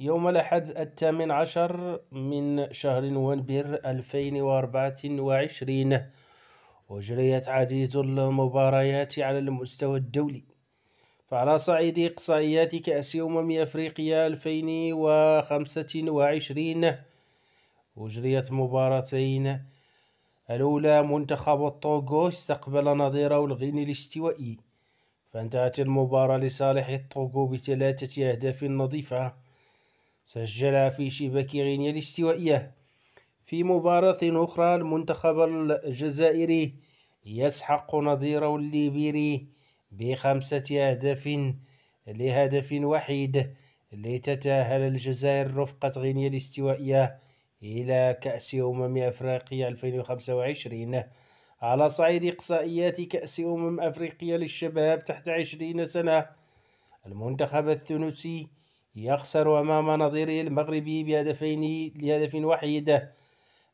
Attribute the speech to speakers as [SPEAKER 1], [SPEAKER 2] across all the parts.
[SPEAKER 1] يوم الأحد الثامن عشر من شهر نوفمبر 2024 أجريت عديد المباريات على المستوى الدولي فعلى صعيد إقصائيات كأس أمم أفريقيا 2025 أجريت مباراتين الأولى منتخب الطوغو استقبل نظيره الغيني الاستوائي فانتهت المباراة لصالح الطوغو بثلاثة أهداف نظيفة سجل في شباك غينيا الاستوائية في مباراة أخرى المنتخب الجزائري يسحق نظيره الليبيري بخمسة أهداف لهدف وحيد لتتأهل الجزائر رفقة غينيا الاستوائية إلى كأس أمم أفريقيا 2025 على صعيد إقصائيات كأس أمم أفريقيا للشباب تحت 20 سنة المنتخب التونسي يخسر أمام نظيره المغربي بهدفين لهدف وحيد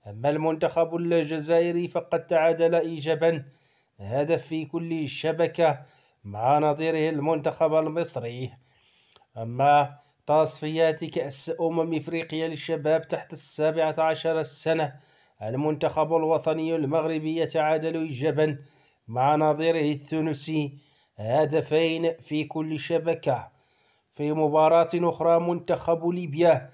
[SPEAKER 1] أما المنتخب الجزائري فقد تعادل إيجابا هدف في كل شبكة مع نظيره المنتخب المصري أما تصفيات كأس أمم إفريقيا للشباب تحت السابعة عشر السنة المنتخب الوطني المغربي يتعادل إيجابا مع نظيره التونسي هدفين في كل شبكة في مباراة أخرى منتخب ليبيا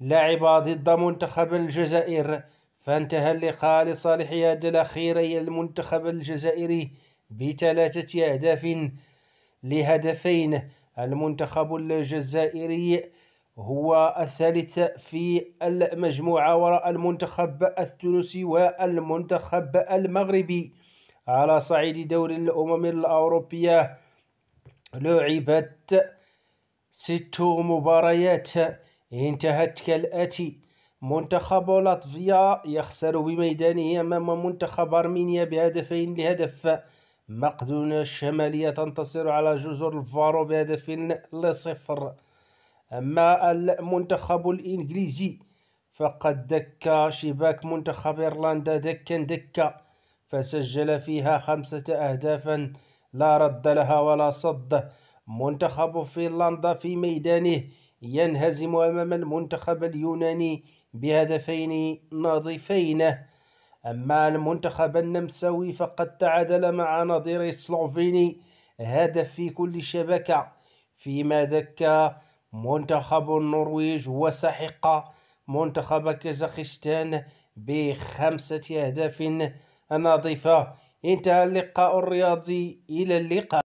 [SPEAKER 1] لعب ضد منتخب الجزائر فانتهى اللقاء لصالح هذا الأخير المنتخب الجزائري بثلاثة أهداف لهدفين المنتخب الجزائري هو الثالث في المجموعة وراء المنتخب التونسي والمنتخب المغربي على صعيد دور الأمم الأوروبية لعبت ست مباريات انتهت كالآتي منتخب لاتفيا يخسر بميدانه أمام منتخب أرمينيا بهدفين لهدف مقدونيا الشمالية تنتصر على جزر الفارو بهدف لصفر أما المنتخب الإنجليزي فقد دك شباك منتخب إيرلندا دكا دكا فسجل فيها خمسة أهدافاً لا رد لها ولا صد منتخب فنلندا في ميدانه ينهزم أمام المنتخب اليوناني بهدفين نظيفين أما المنتخب النمساوي فقد تعادل مع نظير السلوفيني هدف في كل شبكة فيما ذكى منتخب النرويج وسحق منتخب كازاخستان بخمسة أهداف نظيفة انتهى اللقاء الرياضي إلى اللقاء